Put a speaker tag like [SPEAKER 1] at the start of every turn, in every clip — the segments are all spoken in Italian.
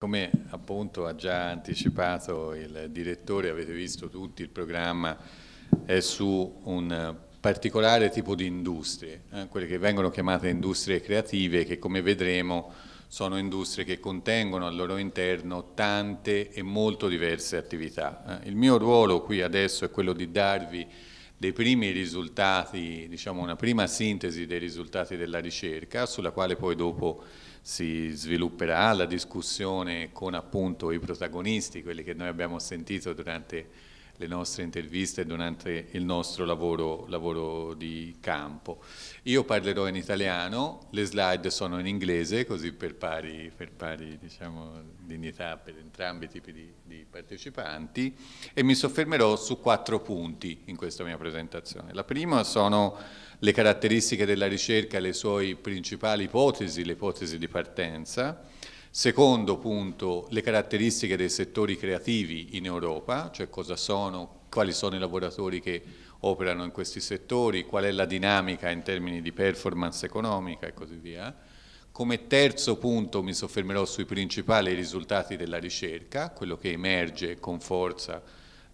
[SPEAKER 1] Come appunto ha già anticipato il direttore, avete visto tutti, il programma è su un particolare tipo di industrie, eh, quelle che vengono chiamate industrie creative che come vedremo sono industrie che contengono al loro interno tante e molto diverse attività. Eh, il mio ruolo qui adesso è quello di darvi dei primi risultati, diciamo una prima sintesi dei risultati della ricerca sulla quale poi dopo si svilupperà la discussione con appunto i protagonisti, quelli che noi abbiamo sentito durante le nostre interviste durante il nostro lavoro, lavoro, di campo. Io parlerò in italiano, le slide sono in inglese, così per pari, per pari diciamo, dignità per entrambi i tipi di, di partecipanti, e mi soffermerò su quattro punti in questa mia presentazione. La prima sono le caratteristiche della ricerca le sue principali ipotesi, le ipotesi di partenza, secondo punto le caratteristiche dei settori creativi in Europa, cioè cosa sono, quali sono i lavoratori che operano in questi settori, qual è la dinamica in termini di performance economica e così via. Come terzo punto mi soffermerò sui principali risultati della ricerca, quello che emerge con forza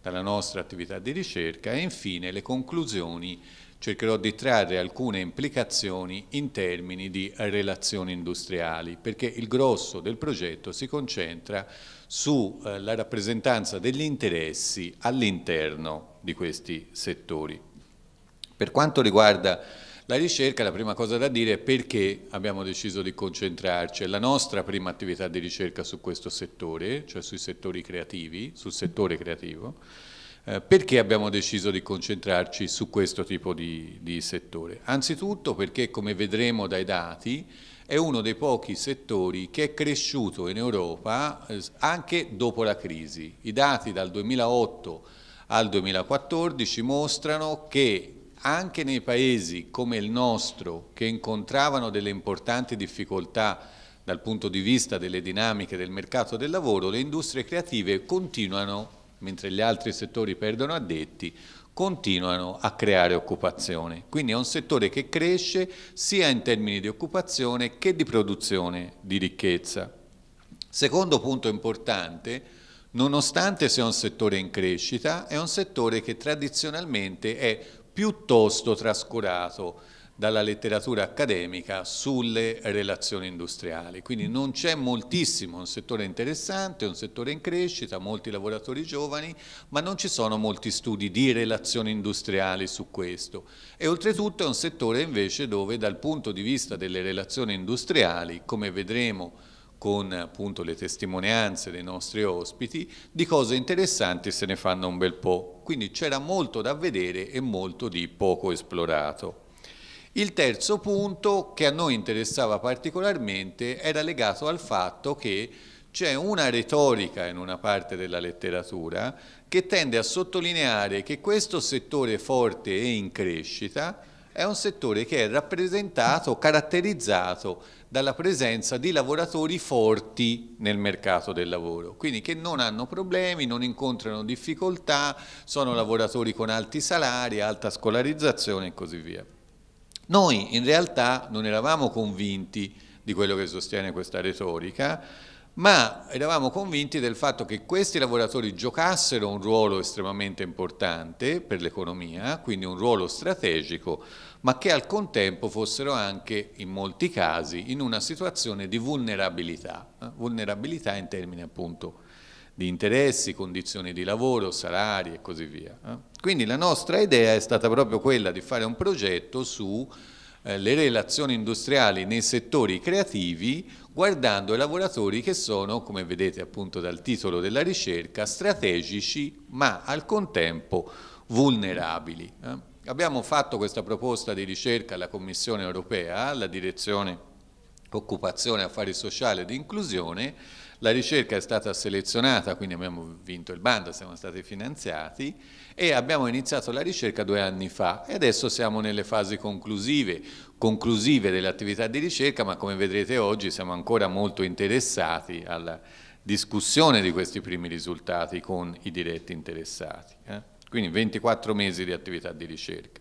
[SPEAKER 1] dalla nostra attività di ricerca e infine le conclusioni cercherò di trarre alcune implicazioni in termini di relazioni industriali, perché il grosso del progetto si concentra sulla eh, rappresentanza degli interessi all'interno di questi settori. Per quanto riguarda la ricerca, la prima cosa da dire è perché abbiamo deciso di concentrarci, è la nostra prima attività di ricerca su questo settore, cioè sui settori creativi, sul settore creativo, eh, perché abbiamo deciso di concentrarci su questo tipo di, di settore? Anzitutto perché, come vedremo dai dati, è uno dei pochi settori che è cresciuto in Europa eh, anche dopo la crisi. I dati dal 2008 al 2014 mostrano che anche nei paesi come il nostro, che incontravano delle importanti difficoltà dal punto di vista delle dinamiche del mercato del lavoro, le industrie creative continuano mentre gli altri settori perdono addetti, continuano a creare occupazione. Quindi è un settore che cresce sia in termini di occupazione che di produzione di ricchezza. Secondo punto importante, nonostante sia un settore in crescita, è un settore che tradizionalmente è piuttosto trascurato dalla letteratura accademica sulle relazioni industriali. Quindi non c'è moltissimo, è un settore interessante, è un settore in crescita, molti lavoratori giovani, ma non ci sono molti studi di relazioni industriali su questo. E oltretutto è un settore invece dove dal punto di vista delle relazioni industriali, come vedremo con appunto le testimonianze dei nostri ospiti, di cose interessanti se ne fanno un bel po'. Quindi c'era molto da vedere e molto di poco esplorato. Il terzo punto che a noi interessava particolarmente era legato al fatto che c'è una retorica in una parte della letteratura che tende a sottolineare che questo settore forte e in crescita è un settore che è rappresentato, caratterizzato dalla presenza di lavoratori forti nel mercato del lavoro, quindi che non hanno problemi, non incontrano difficoltà, sono lavoratori con alti salari, alta scolarizzazione e così via. Noi in realtà non eravamo convinti di quello che sostiene questa retorica, ma eravamo convinti del fatto che questi lavoratori giocassero un ruolo estremamente importante per l'economia, quindi un ruolo strategico, ma che al contempo fossero anche, in molti casi, in una situazione di vulnerabilità, eh, vulnerabilità in termini appunto di interessi, condizioni di lavoro, salari e così via. Eh. Quindi la nostra idea è stata proprio quella di fare un progetto sulle eh, le relazioni industriali nei settori creativi guardando i lavoratori che sono, come vedete appunto dal titolo della ricerca, strategici ma al contempo vulnerabili. Eh. Abbiamo fatto questa proposta di ricerca alla Commissione europea, alla Direzione Occupazione, Affari Sociali ed Inclusione, la ricerca è stata selezionata, quindi abbiamo vinto il bando, siamo stati finanziati e abbiamo iniziato la ricerca due anni fa e adesso siamo nelle fasi conclusive, conclusive dell'attività di ricerca, ma come vedrete oggi siamo ancora molto interessati alla discussione di questi primi risultati con i diretti interessati. Eh? Quindi 24 mesi di attività di ricerca.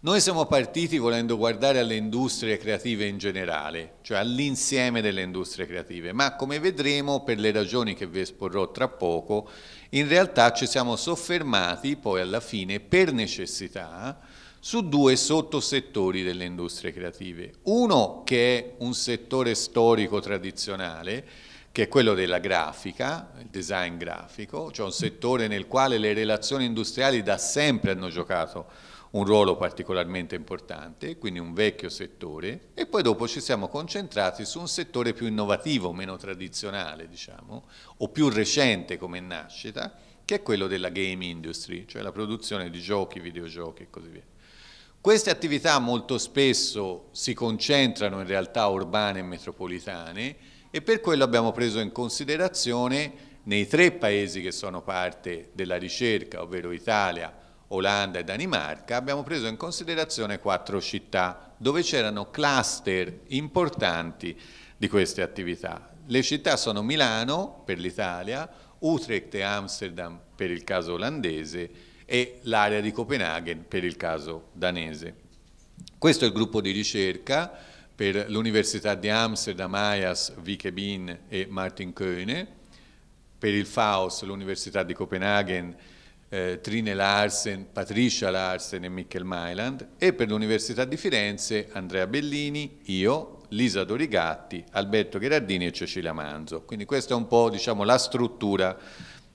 [SPEAKER 1] Noi siamo partiti volendo guardare alle industrie creative in generale, cioè all'insieme delle industrie creative, ma come vedremo, per le ragioni che vi esporrò tra poco, in realtà ci siamo soffermati poi alla fine, per necessità, su due sottosettori delle industrie creative. Uno che è un settore storico tradizionale, che è quello della grafica, il design grafico, cioè un settore nel quale le relazioni industriali da sempre hanno giocato un ruolo particolarmente importante, quindi un vecchio settore, e poi dopo ci siamo concentrati su un settore più innovativo, meno tradizionale, diciamo, o più recente come nascita, che è quello della game industry, cioè la produzione di giochi, videogiochi e così via. Queste attività molto spesso si concentrano in realtà urbane e metropolitane e per quello abbiamo preso in considerazione nei tre paesi che sono parte della ricerca, ovvero Italia, Olanda e Danimarca, abbiamo preso in considerazione quattro città dove c'erano cluster importanti di queste attività. Le città sono Milano per l'Italia, Utrecht e Amsterdam per il caso olandese e l'area di Copenaghen per il caso danese. Questo è il gruppo di ricerca per l'Università di Amsterdam, Ayas, Wikebin e Martin Koene, per il FAUS, l'Università di Copenaghen, eh, Trine Larsen, Patricia Larsen e Mikkel Mailand e per l'Università di Firenze Andrea Bellini, io, Lisa Dorigatti, Alberto Gherardini e Cecilia Manzo. Quindi questa è un po' diciamo, la struttura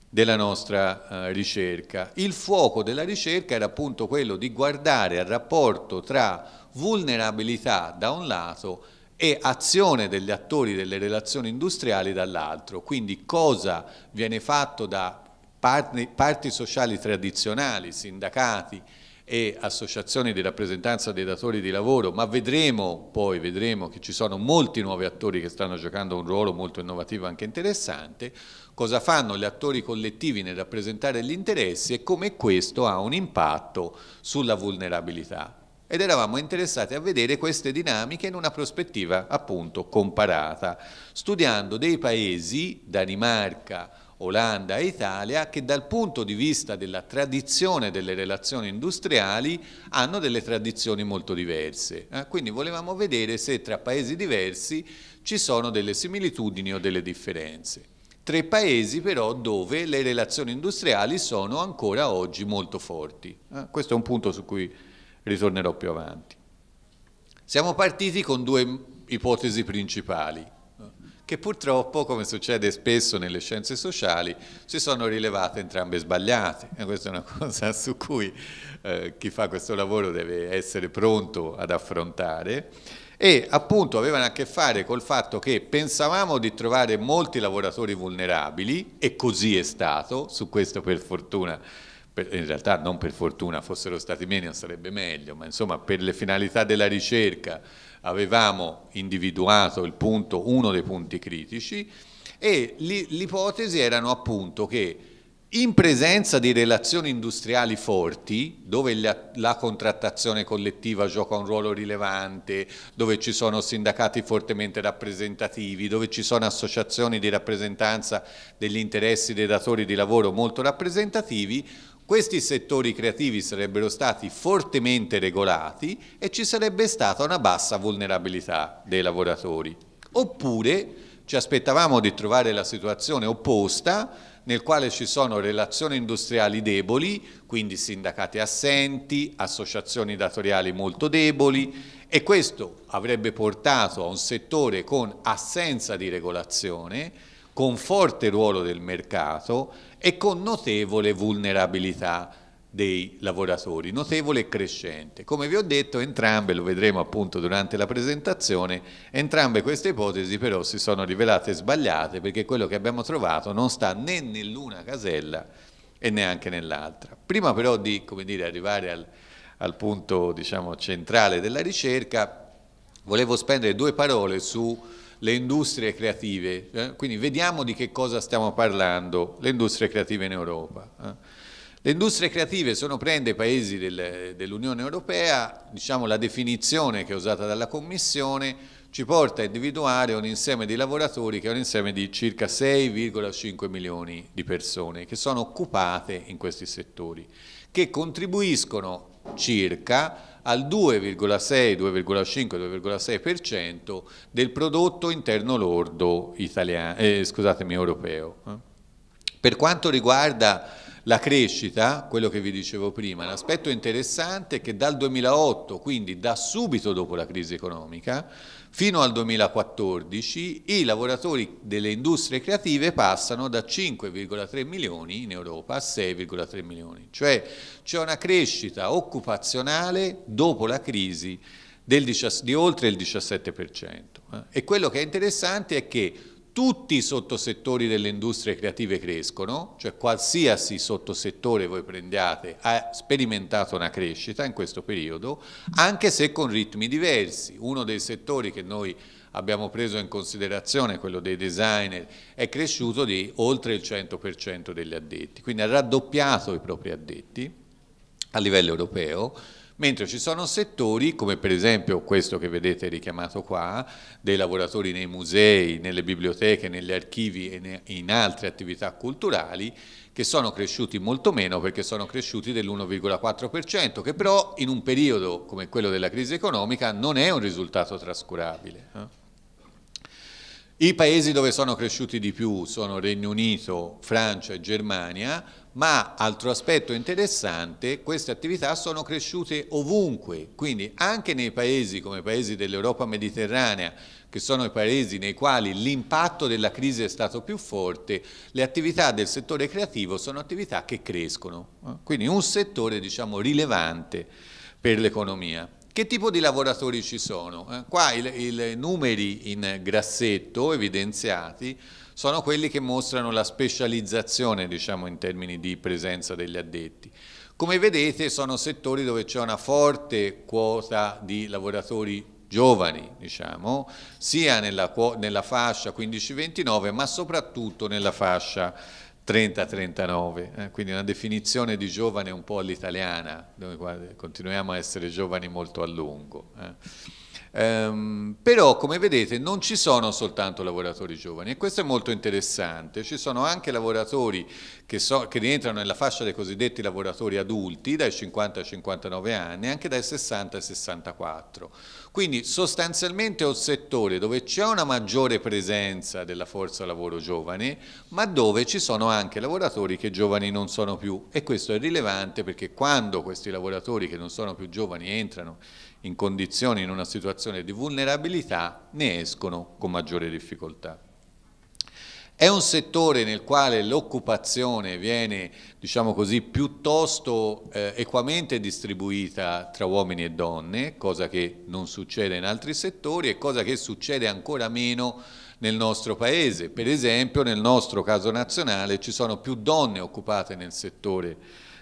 [SPEAKER 1] della nostra eh, ricerca. Il fuoco della ricerca era appunto quello di guardare al rapporto tra vulnerabilità da un lato e azione degli attori delle relazioni industriali dall'altro, quindi cosa viene fatto da parti, parti sociali tradizionali, sindacati e associazioni di rappresentanza dei datori di lavoro, ma vedremo poi, vedremo che ci sono molti nuovi attori che stanno giocando un ruolo molto innovativo e anche interessante, cosa fanno gli attori collettivi nel rappresentare gli interessi e come questo ha un impatto sulla vulnerabilità. Ed eravamo interessati a vedere queste dinamiche in una prospettiva appunto comparata, studiando dei paesi, Danimarca, Olanda e Italia che dal punto di vista della tradizione delle relazioni industriali hanno delle tradizioni molto diverse. Eh? Quindi volevamo vedere se tra paesi diversi ci sono delle similitudini o delle differenze. Tre paesi però dove le relazioni industriali sono ancora oggi molto forti. Eh? Questo è un punto su cui ritornerò più avanti. Siamo partiti con due ipotesi principali che purtroppo, come succede spesso nelle scienze sociali, si sono rilevate entrambe sbagliate. E questa è una cosa su cui eh, chi fa questo lavoro deve essere pronto ad affrontare e appunto avevano a che fare col fatto che pensavamo di trovare molti lavoratori vulnerabili e così è stato, su questo per fortuna, per, in realtà non per fortuna, fossero stati meno sarebbe meglio, ma insomma per le finalità della ricerca avevamo individuato punto, uno dei punti critici e l'ipotesi erano appunto che in presenza di relazioni industriali forti, dove la, la, contrattazione collettiva gioca un ruolo rilevante, dove ci sono sindacati fortemente rappresentativi, dove ci sono associazioni di rappresentanza degli interessi dei datori di lavoro molto rappresentativi, questi settori creativi sarebbero stati fortemente regolati e ci sarebbe stata una bassa vulnerabilità dei lavoratori. Oppure ci aspettavamo di trovare la situazione opposta nel quale ci sono relazioni industriali deboli, quindi sindacati assenti, associazioni datoriali molto deboli e questo avrebbe portato a un settore con assenza di regolazione, con forte ruolo del mercato e con notevole vulnerabilità dei lavoratori, notevole e crescente. Come vi ho detto, entrambe, lo vedremo appunto durante la presentazione, entrambe queste ipotesi però si sono rivelate sbagliate perché quello che abbiamo trovato non sta né nell'una casella e neanche nell'altra. Prima però di dire, arrivare al, al punto diciamo, centrale della ricerca, volevo spendere due parole su le industrie creative, eh? quindi vediamo di che cosa stiamo parlando, le industrie creative in Europa. Eh? Le industrie creative sono prende paesi del, dell'Unione Europea, diciamo la definizione che è usata dalla Commissione ci porta a individuare un insieme di lavoratori che è un insieme di circa 6,5 milioni di persone che sono occupate in questi settori, che contribuiscono circa al 2,6, 2,5, 2,6% del prodotto interno lordo italiano, eh, scusatemi, europeo. Eh. Per quanto riguarda la crescita, quello che vi dicevo prima, l'aspetto interessante è che dal 2008, quindi da subito dopo la crisi economica, fino al 2014 i lavoratori delle industrie creative passano da 5,3 milioni in Europa a 6,3 milioni, cioè c'è una crescita occupazionale dopo la crisi del, di oltre il 17%. Eh. E quello che è interessante è che tutti i sottosettori delle industrie creative crescono, cioè qualsiasi sottosettore voi prendiate ha sperimentato una crescita in questo periodo, anche se con ritmi diversi. Uno dei settori che noi abbiamo preso in considerazione, quello dei designer, è cresciuto di oltre il 100% degli addetti, quindi ha raddoppiato i propri addetti a livello europeo, mentre ci sono settori come per esempio questo che vedete richiamato qua, dei lavoratori nei musei, nelle biblioteche, negli archivi e in altre attività culturali, che sono cresciuti molto meno perché sono cresciuti dell'1,4%, che però in un periodo come quello della crisi economica non è un risultato trascurabile. Eh. I paesi dove sono cresciuti di più sono Regno Unito, Francia e Germania, ma altro aspetto interessante, queste attività sono cresciute ovunque, quindi anche nei paesi come i paesi dell'Europa mediterranea, che sono i paesi nei quali l'impatto della crisi è stato più forte, le attività del settore creativo sono attività che crescono, eh? quindi un settore diciamo, rilevante per l'economia. Che tipo di lavoratori ci sono? Eh? qua i numeri in grassetto evidenziati sono quelli che mostrano la specializzazione diciamo, in termini di presenza degli addetti. Come vedete sono settori dove c'è una forte quota di lavoratori giovani, diciamo, sia nella, nella fascia 15-29 ma soprattutto nella fascia 30-39, eh? quindi una definizione di giovane un po' all'italiana, dove continuiamo a essere giovani molto a lungo. Eh? Ehm, però come vedete non ci sono soltanto lavoratori giovani e questo è molto interessante, ci sono anche lavoratori che, so, che rientrano nella fascia dei cosiddetti lavoratori adulti dai 50 ai 59 anni, e anche dai 60 ai 64. Quindi sostanzialmente è un settore dove c'è una maggiore presenza della forza lavoro giovane, ma dove ci sono anche lavoratori che giovani non sono più e questo è rilevante perché quando questi lavoratori che non sono più giovani entrano in condizioni, in una situazione di vulnerabilità, ne escono con maggiore difficoltà. È un settore nel quale l'occupazione viene, diciamo così, piuttosto eh, equamente distribuita tra uomini e donne, cosa che non succede in altri settori e cosa che succede ancora meno nel nostro paese. Per esempio nel nostro caso nazionale ci sono più donne occupate nel settore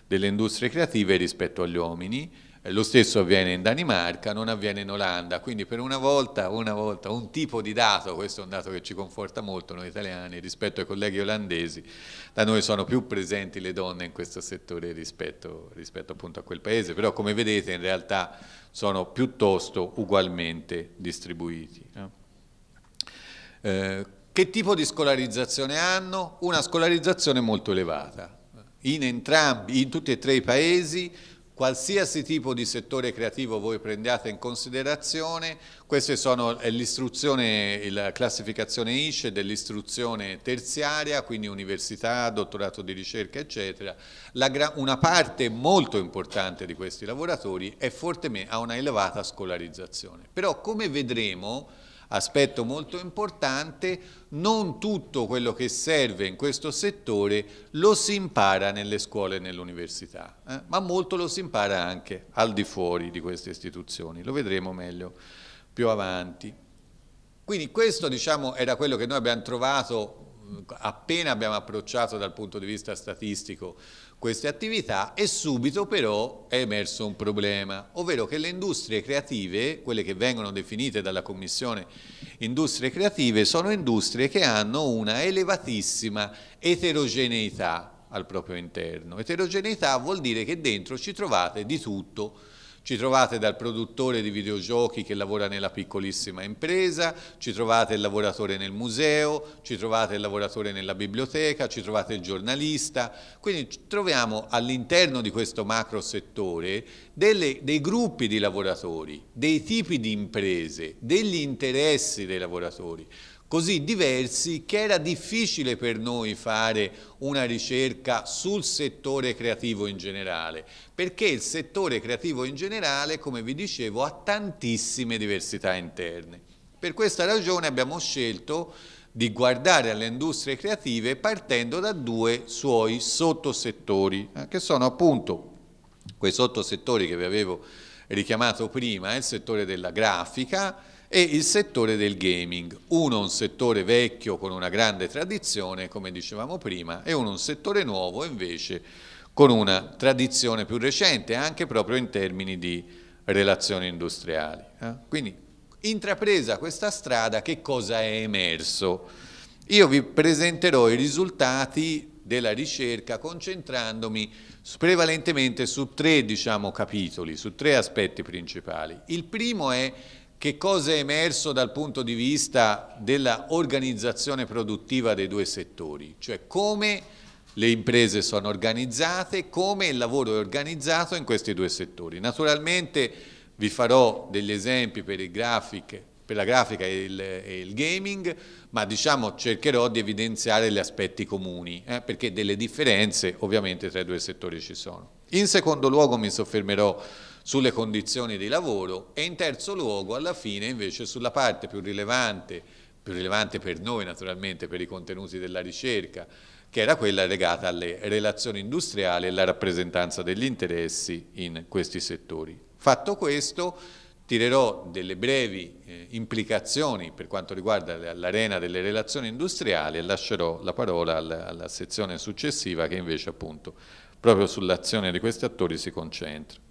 [SPEAKER 1] delle industrie creative rispetto agli uomini, eh, lo stesso avviene in Danimarca, non avviene in Olanda, quindi per una volta, una volta, un tipo di dato, questo è un dato che ci conforta molto noi italiani rispetto ai colleghi olandesi, da noi sono più presenti le donne in questo settore rispetto, rispetto appunto a quel paese, però come vedete in realtà sono piuttosto ugualmente distribuiti. Eh, che tipo di scolarizzazione hanno? Una scolarizzazione molto elevata. In entrambi, in tutti e tre i paesi Qualsiasi tipo di settore creativo voi prendiate in considerazione, queste sono eh, l'istruzione, la classificazione ISCE dell'istruzione terziaria, quindi università, dottorato di ricerca, eccetera. La, una parte molto importante di questi lavoratori è fortemente, ha una elevata scolarizzazione. Però come vedremo, aspetto molto importante, non tutto quello che serve in questo settore lo si impara nelle scuole e nell'università, eh? ma molto lo si impara anche al di fuori di queste istituzioni, lo vedremo meglio più avanti. Quindi questo diciamo, era quello che noi abbiamo trovato mm, appena abbiamo approcciato dal punto di vista statistico queste attività e subito però è emerso un problema, ovvero che le industrie creative, quelle che vengono definite dalla Commissione industrie creative, sono industrie che hanno una elevatissima eterogeneità al proprio interno. Eterogeneità vuol dire che dentro ci trovate di tutto ci trovate dal produttore di videogiochi che lavora nella piccolissima impresa, ci trovate il lavoratore nel museo, ci trovate il lavoratore nella biblioteca, ci trovate il giornalista. Quindi troviamo all'interno di questo macro settore delle, dei gruppi di lavoratori, dei tipi di imprese, degli interessi dei lavoratori così diversi che era difficile per noi fare una ricerca sul settore creativo in generale, perché il settore creativo in generale, come vi dicevo, ha tantissime diversità interne. Per questa ragione abbiamo scelto di guardare alle industrie creative partendo da due suoi sottosettori, eh, che sono appunto quei sottosettori che vi avevo richiamato prima, il settore della grafica, e il settore del gaming, uno un settore vecchio con una grande tradizione, come dicevamo prima, e uno un settore nuovo invece con una tradizione più recente, anche proprio in termini di relazioni industriali. Eh. Quindi, intrapresa questa strada, che cosa è emerso? Io vi presenterò i risultati della ricerca concentrandomi prevalentemente su tre diciamo, capitoli, su tre aspetti principali. Il primo è che cosa è emerso dal punto di vista dell'organizzazione produttiva dei due settori? Cioè come le imprese sono organizzate, come il lavoro è organizzato in questi due settori. Naturalmente vi farò degli esempi per, grafiche, per la grafica e il, e il, gaming, ma diciamo cercherò di evidenziare gli aspetti comuni, eh, perché delle differenze ovviamente tra i due settori ci sono. In secondo luogo mi soffermerò sulle condizioni di lavoro e in terzo luogo alla fine invece sulla parte più rilevante, più rilevante per noi naturalmente, per i contenuti della ricerca, che era quella legata alle relazioni industriali e alla rappresentanza degli interessi in questi settori. Fatto questo, tirerò delle brevi eh, implicazioni per quanto riguarda l'arena delle relazioni industriali e lascerò la parola alla, alla sezione successiva che invece appunto proprio sull'azione di questi attori si concentra.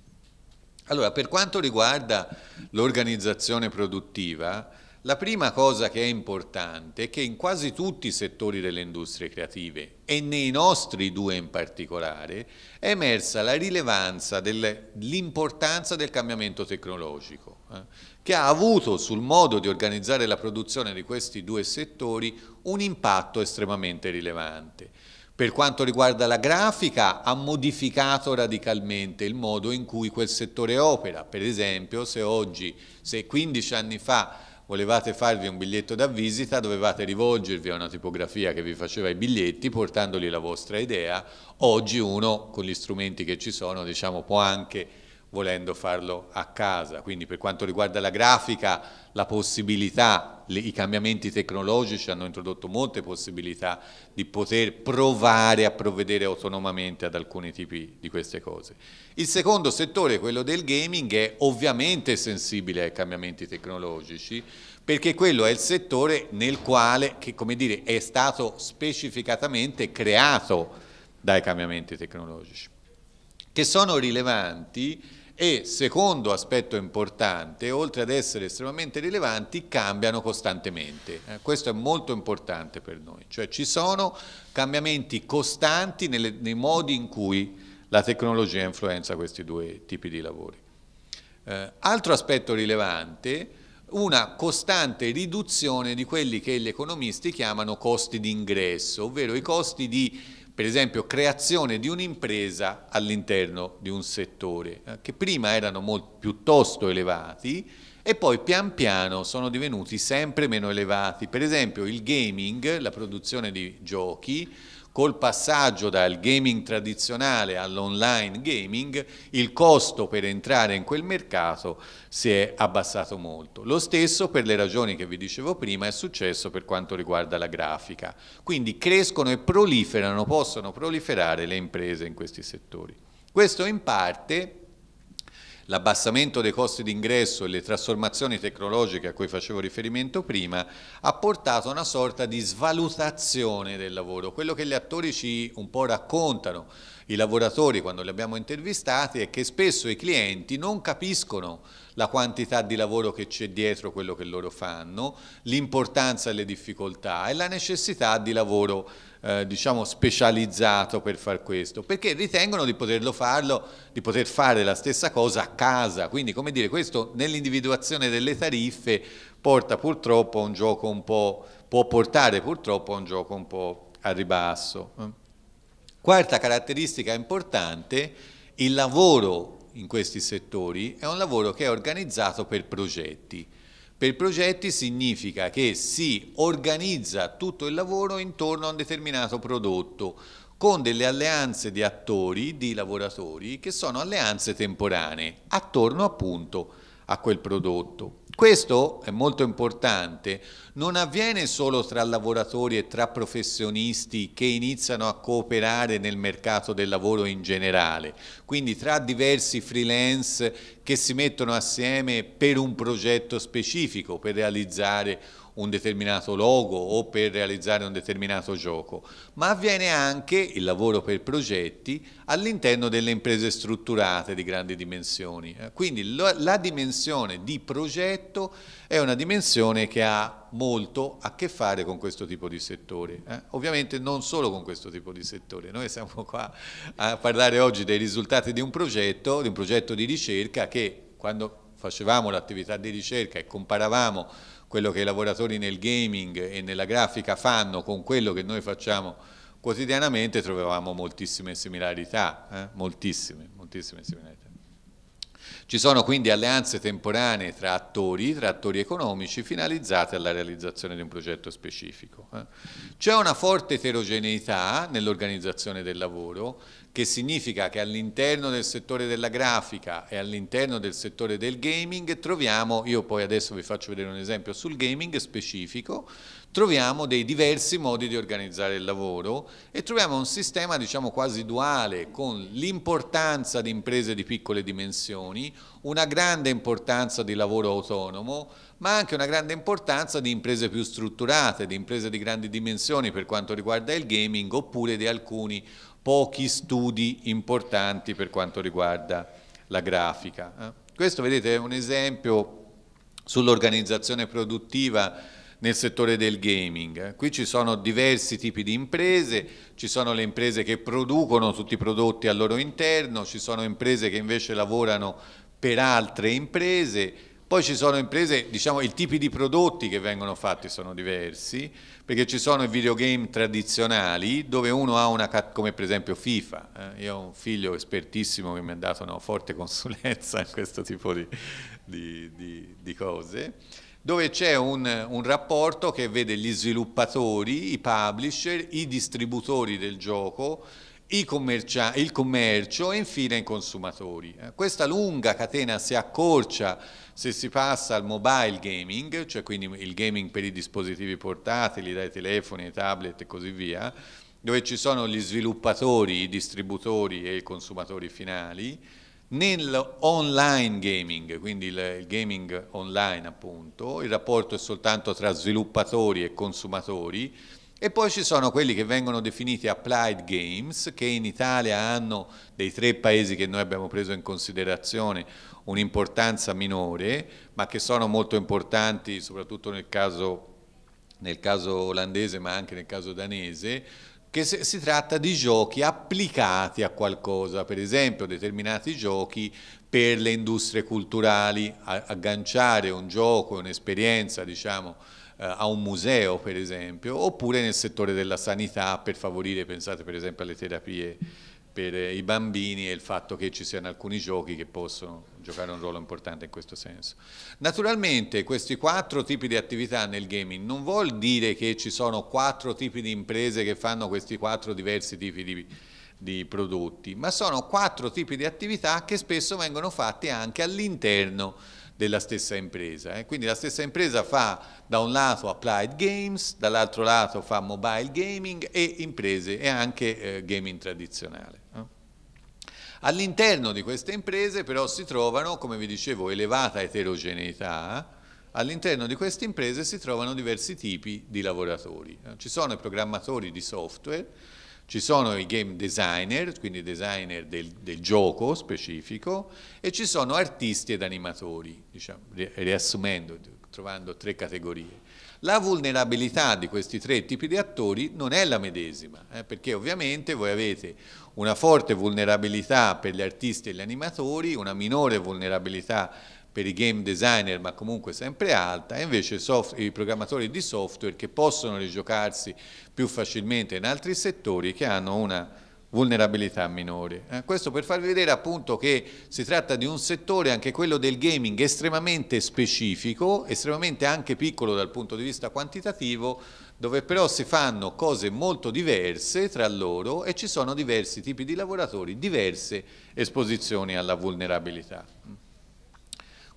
[SPEAKER 1] Allora, per quanto riguarda l'organizzazione produttiva, la prima cosa che è importante è che in quasi tutti i settori delle industrie creative, e nei nostri due in particolare, è emersa la rilevanza dell'importanza del cambiamento tecnologico, eh, che ha avuto sul modo di organizzare la produzione di questi due settori un impatto estremamente rilevante. Per quanto riguarda la grafica, ha modificato radicalmente il modo in cui quel settore opera. Per esempio, se oggi, se 15 anni fa volevate farvi un biglietto da visita, dovevate rivolgervi a una tipografia che vi faceva i biglietti, portandogli la vostra idea. Oggi uno, con gli strumenti che ci sono, diciamo, può anche volendo farlo a casa. Quindi per quanto riguarda la grafica, la possibilità, le, i cambiamenti tecnologici hanno introdotto molte possibilità di poter provare a provvedere autonomamente ad alcuni tipi di queste cose. Il secondo settore, quello del gaming, è ovviamente sensibile ai cambiamenti tecnologici perché quello è il settore nel quale che, dire, è stato specificatamente creato dai cambiamenti tecnologici, che sono rilevanti e secondo aspetto importante, oltre ad essere estremamente rilevanti, cambiano costantemente. Eh, questo è molto importante per noi, cioè ci sono cambiamenti costanti nelle, nei modi in cui la tecnologia influenza questi due tipi di lavori. Eh, altro aspetto rilevante, una costante riduzione di quelli che gli economisti chiamano costi di ingresso, ovvero i costi di per esempio creazione di un'impresa all'interno di un settore, eh, che prima erano molto, piuttosto elevati e poi pian piano sono divenuti sempre meno elevati. Per esempio il gaming, la produzione di giochi, Col passaggio dal gaming tradizionale all'online gaming, il costo per entrare in quel mercato si è abbassato molto. Lo stesso, per le ragioni che vi dicevo prima, è successo per quanto riguarda la grafica. Quindi crescono e proliferano, possono proliferare le imprese in questi settori. Questo in parte l'abbassamento dei costi d'ingresso e le trasformazioni tecnologiche a cui facevo riferimento prima, ha portato a una sorta di svalutazione del lavoro. Quello che gli attori ci un po' raccontano, i lavoratori quando li abbiamo intervistati, è che spesso i clienti non capiscono la quantità di lavoro che c'è dietro quello che loro fanno, l'importanza e le difficoltà e la necessità di lavoro eh, diciamo specializzato per far questo, perché ritengono di poterlo farlo, di poter fare la stessa cosa a casa, quindi come dire questo nell'individuazione delle tariffe porta purtroppo a un gioco un po', può portare purtroppo a un gioco un po' a ribasso. Mm. Quarta caratteristica importante, il lavoro in questi settori è un lavoro che è organizzato per progetti. Per progetti significa che si organizza tutto il lavoro intorno a un determinato prodotto con delle alleanze di attori, di lavoratori, che sono alleanze temporanee, attorno appunto a quel prodotto. Questo è molto importante, non avviene solo tra lavoratori e tra professionisti che iniziano a cooperare nel mercato del lavoro in generale, quindi tra diversi freelance che si mettono assieme per un progetto specifico, per realizzare un un determinato logo o per realizzare un determinato gioco, ma avviene anche il lavoro per progetti all'interno delle imprese strutturate di grandi dimensioni. Eh, quindi la dimensione di progetto è una dimensione che ha molto a che fare con questo tipo di settore, eh? ovviamente non solo con questo tipo di settore, noi siamo qua a parlare oggi dei risultati di un progetto, di un progetto di ricerca che quando facevamo l'attività di ricerca e comparavamo quello che i lavoratori nel gaming e nella grafica fanno con quello che noi facciamo quotidianamente trovavamo moltissime similarità, eh? moltissime, moltissime similarità. Ci sono quindi alleanze temporanee tra attori, tra attori economici, finalizzate alla realizzazione di un progetto specifico. Eh? C'è una forte eterogeneità nell'organizzazione del lavoro, che significa che all'interno del settore della grafica e all'interno del settore del gaming troviamo, io poi adesso vi faccio vedere un esempio sul gaming specifico, troviamo dei diversi modi di organizzare il lavoro e troviamo un sistema diciamo quasi duale con l'importanza di imprese di piccole dimensioni, una grande importanza di lavoro autonomo, ma anche una grande importanza di imprese più strutturate, di imprese di grandi dimensioni per quanto riguarda il gaming oppure di alcuni pochi studi importanti per quanto riguarda la grafica. Eh. Questo vedete è un esempio sull'organizzazione produttiva nel settore del gaming. Eh. Qui ci sono diversi tipi di imprese, ci sono le imprese che producono tutti i prodotti al loro interno, ci sono imprese che invece lavorano per altre imprese, poi ci sono imprese, diciamo, i tipi di prodotti che vengono fatti sono diversi, perché ci sono i videogame tradizionali dove uno ha una, come per esempio FIFA, eh, io ho un figlio espertissimo che mi ha dato una forte consulenza in questo tipo di, di, di, di cose, dove c'è un, un rapporto che vede gli sviluppatori, i publisher, i distributori del gioco, il commercio e infine i consumatori. Eh, questa lunga catena si accorcia se si passa al mobile gaming, cioè quindi il gaming per i dispositivi portatili, dai telefoni ai tablet e così via, dove ci sono gli sviluppatori, i distributori e i consumatori finali, nell'online gaming, quindi il, gaming online appunto, il rapporto è soltanto tra sviluppatori e consumatori, e poi ci sono quelli che vengono definiti applied games, che in Italia hanno, dei tre paesi che noi abbiamo preso in considerazione, un'importanza minore, ma che sono molto importanti soprattutto nel caso, nel caso olandese ma anche nel caso danese, che si tratta di giochi applicati a qualcosa, per esempio determinati giochi per le industrie culturali, agganciare un gioco, un'esperienza, diciamo, eh, a un museo per esempio, oppure nel settore della sanità per favorire, pensate per esempio alle terapie per eh, i bambini e il fatto che ci siano alcuni giochi che possono giocare un ruolo importante in questo senso. Naturalmente questi quattro tipi di attività nel gaming non vuol dire che ci sono quattro tipi di imprese che fanno questi quattro diversi tipi di, di prodotti, ma sono quattro tipi di attività che spesso vengono fatte anche all'interno della stessa impresa. Eh? Quindi la stessa impresa fa da un lato applied games, dall'altro lato fa mobile gaming e imprese e anche eh, gaming tradizionale. Eh. All'interno di queste imprese però si trovano, come vi dicevo, elevata eterogeneità, eh. all'interno di queste imprese si trovano diversi tipi di lavoratori. Eh. Ci sono i programmatori di software, ci sono i game designer, quindi designer del, del gioco specifico, e ci sono artisti ed animatori, diciamo, riassumendo, trovando tre categorie. La vulnerabilità di questi tre tipi di attori non è la medesima, eh, perché ovviamente voi avete una forte vulnerabilità per gli artisti e gli animatori, una minore vulnerabilità per per i game designer ma comunque sempre alta e invece soft, i programmatori di software che possono rigiocarsi più facilmente in altri settori che hanno una vulnerabilità minore. Eh, questo per farvi vedere appunto che si tratta di un settore, anche quello del gaming, estremamente specifico, estremamente anche piccolo dal punto di vista quantitativo, dove però si fanno cose molto diverse tra loro e ci sono diversi tipi di lavoratori, diverse esposizioni alla vulnerabilità.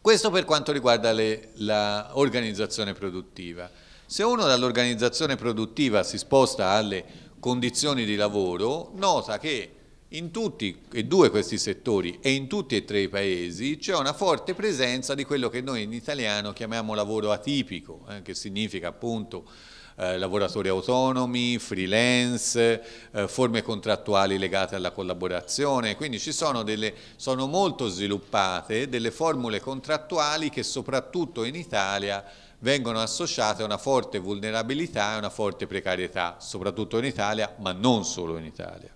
[SPEAKER 1] Questo per quanto riguarda l'organizzazione produttiva. Se uno dall'organizzazione produttiva si sposta alle condizioni di lavoro, nota che in tutti e due questi settori e in tutti e tre i paesi c'è una forte presenza di quello che noi in italiano chiamiamo lavoro atipico, eh, che significa appunto eh, lavoratori autonomi, freelance, eh, forme contrattuali legate alla collaborazione, quindi ci sono, delle, sono molto sviluppate delle formule contrattuali che soprattutto in Italia vengono associate a una forte vulnerabilità e a una forte precarietà, soprattutto in Italia, ma non solo in Italia.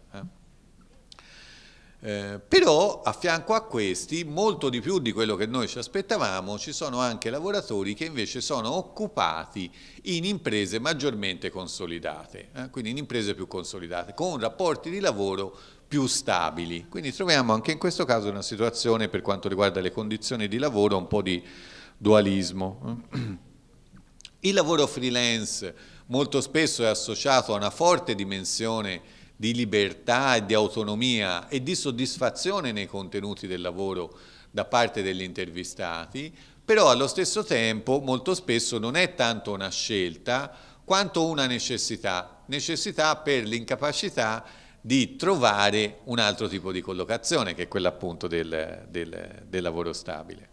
[SPEAKER 1] Eh, però a fianco a questi, molto di più di quello che noi ci aspettavamo, ci sono anche lavoratori che invece sono occupati in imprese maggiormente consolidate, eh, quindi in imprese più consolidate, con rapporti di lavoro più stabili. Quindi troviamo anche in questo caso una situazione per quanto riguarda le condizioni di lavoro un po' di dualismo. Eh. Il lavoro freelance molto spesso è associato a una forte dimensione di libertà e di autonomia e di soddisfazione nei contenuti del lavoro da parte degli intervistati, però allo stesso tempo molto spesso non è tanto una scelta quanto una necessità, necessità per l'incapacità di trovare un altro tipo di collocazione che è quella appunto del, del, del lavoro stabile.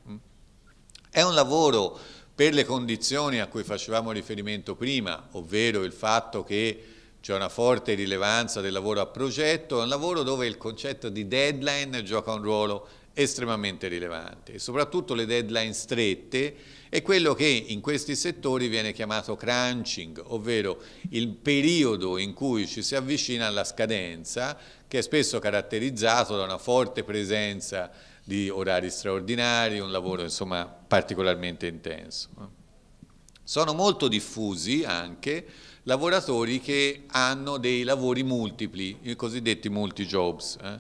[SPEAKER 1] È un lavoro per le condizioni a cui facevamo riferimento prima, ovvero il fatto che c'è una forte rilevanza del lavoro a progetto, è un lavoro dove il concetto di deadline gioca un ruolo estremamente rilevante e soprattutto le deadline strette è quello che in questi settori viene chiamato crunching, ovvero il periodo in cui ci si avvicina alla scadenza che è spesso caratterizzato da una forte presenza di orari straordinari, un lavoro insomma particolarmente intenso. Sono molto diffusi anche lavoratori che hanno dei lavori multipli, i cosiddetti multi-jobs. Eh.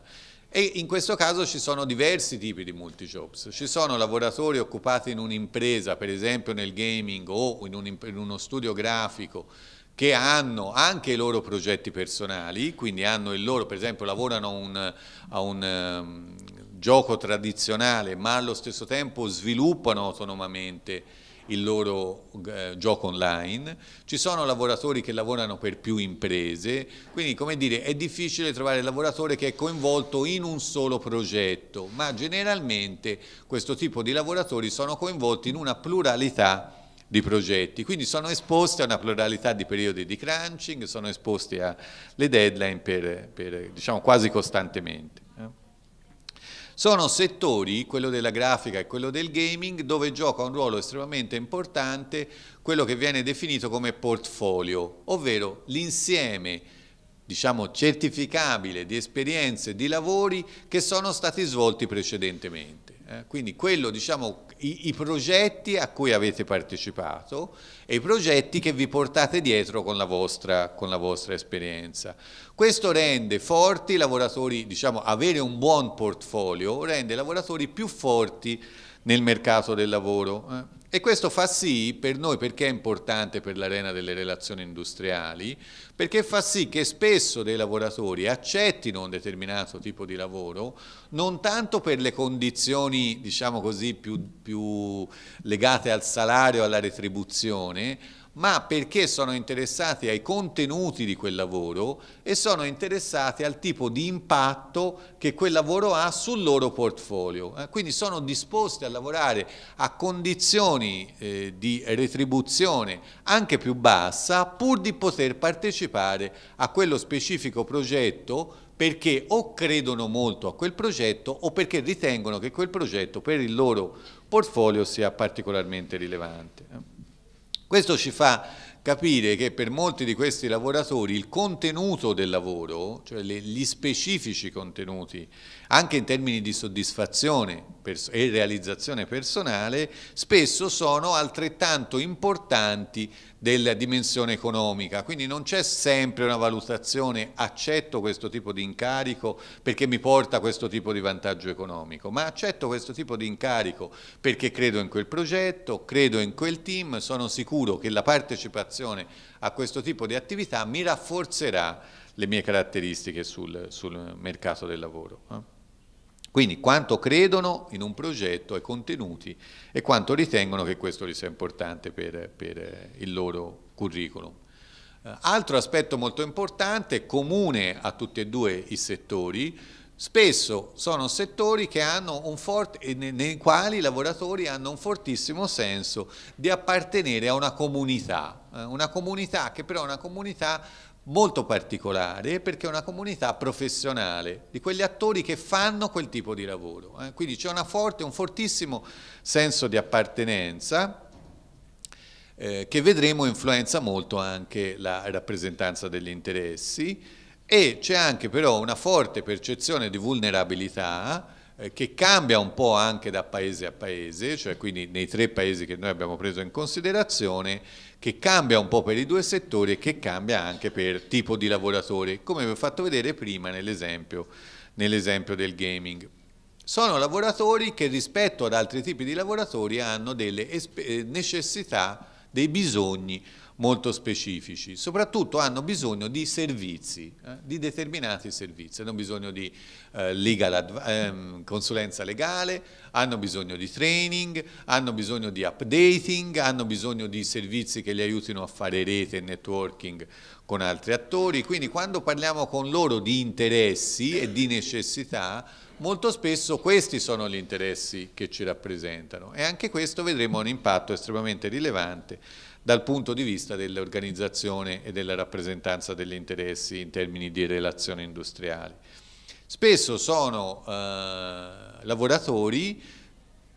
[SPEAKER 1] E in questo caso ci sono diversi tipi di multi-jobs. Ci sono lavoratori occupati in un'impresa, per esempio nel gaming o in, un, in uno studio grafico, che hanno anche i loro progetti personali, quindi hanno il loro, per esempio lavorano un, a un um, gioco tradizionale, ma allo stesso tempo sviluppano autonomamente il loro eh, gioco online, ci sono lavoratori che lavorano per più imprese, quindi come dire è difficile trovare il lavoratore che è coinvolto in un solo progetto, ma generalmente questo tipo di lavoratori sono coinvolti in una pluralità di progetti, quindi sono esposti a una pluralità di periodi di crunching, sono esposti alle deadline per, per, diciamo, quasi costantemente. Sono settori, quello della grafica e quello del gaming, dove gioca un ruolo estremamente importante quello che viene definito come portfolio, ovvero l'insieme diciamo certificabile di esperienze e di lavori che sono stati svolti precedentemente. Eh, quindi quello, diciamo, i, i, progetti a cui avete partecipato e i progetti che vi portate dietro con la vostra, con la vostra esperienza. Questo rende forti i lavoratori, diciamo, avere un buon portfolio rende i lavoratori più forti nel mercato del lavoro. Eh? E questo fa sì per noi, perché è importante per l'arena delle relazioni industriali, perché fa sì che spesso dei lavoratori accettino un determinato tipo di lavoro, non tanto per le condizioni, diciamo così, più, più legate al salario, alla retribuzione, ma perché sono interessati ai contenuti di quel lavoro e sono interessati al tipo di impatto che quel lavoro ha sul loro portfolio. Eh, quindi sono disposti a lavorare a condizioni eh, di retribuzione anche più bassa pur di poter partecipare a quello specifico progetto perché o credono molto a quel progetto o perché ritengono che quel progetto per il loro portfolio sia particolarmente rilevante. Eh. Questo ci fa capire che per molti di questi lavoratori il contenuto del lavoro, cioè gli specifici contenuti anche in termini di soddisfazione e realizzazione personale, spesso sono altrettanto importanti della dimensione economica. Quindi non c'è sempre una valutazione accetto questo tipo di incarico perché mi porta questo tipo di vantaggio economico, ma accetto questo tipo di incarico perché credo in quel progetto, credo in quel team, sono sicuro che la partecipazione a questo tipo di attività mi rafforzerà le mie caratteristiche sul, sul mercato del lavoro. Eh. Quindi quanto credono in un progetto, ai contenuti e quanto ritengono che questo sia importante per, per eh, il loro curriculum. Eh, altro aspetto molto importante, comune a tutti e due i settori, spesso sono settori nei quali i lavoratori hanno un fortissimo senso di appartenere a una comunità, eh, una comunità che però è una comunità molto particolare perché è una comunità professionale di quegli attori che fanno quel tipo di lavoro. Eh? Quindi c'è forte, un fortissimo senso di appartenenza eh, che vedremo influenza molto anche la rappresentanza degli interessi e c'è anche però una forte percezione di vulnerabilità eh, che cambia un po' anche da paese a paese, cioè quindi nei tre paesi che noi abbiamo preso in considerazione che cambia un po' per i due settori e che cambia anche per tipo di lavoratore, come vi ho fatto vedere prima nell'esempio nell del gaming. Sono lavoratori che rispetto ad altri tipi di lavoratori hanno delle eh, necessità, dei bisogni molto specifici, soprattutto hanno bisogno di servizi, eh, di determinati servizi, hanno bisogno di eh, legal, ehm, consulenza legale, hanno bisogno di training, hanno bisogno di updating, hanno bisogno di servizi che li aiutino a fare rete e networking con altri attori, quindi quando parliamo con loro di interessi e di necessità, molto spesso questi sono gli interessi che ci rappresentano e anche questo vedremo un impatto estremamente rilevante dal punto di vista dell'organizzazione e della rappresentanza degli interessi in termini di relazioni industriali. Spesso sono eh, lavoratori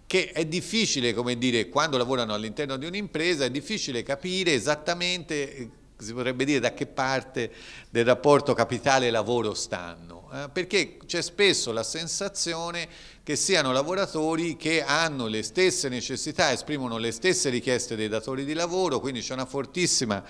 [SPEAKER 1] che è difficile, come dire, quando lavorano all'interno di un'impresa, è difficile capire esattamente si potrebbe dire da che parte del rapporto capitale-lavoro stanno, eh? perché c'è spesso la sensazione che siano lavoratori che hanno le stesse necessità, esprimono le stesse richieste dei datori di lavoro, quindi c'è una fortissima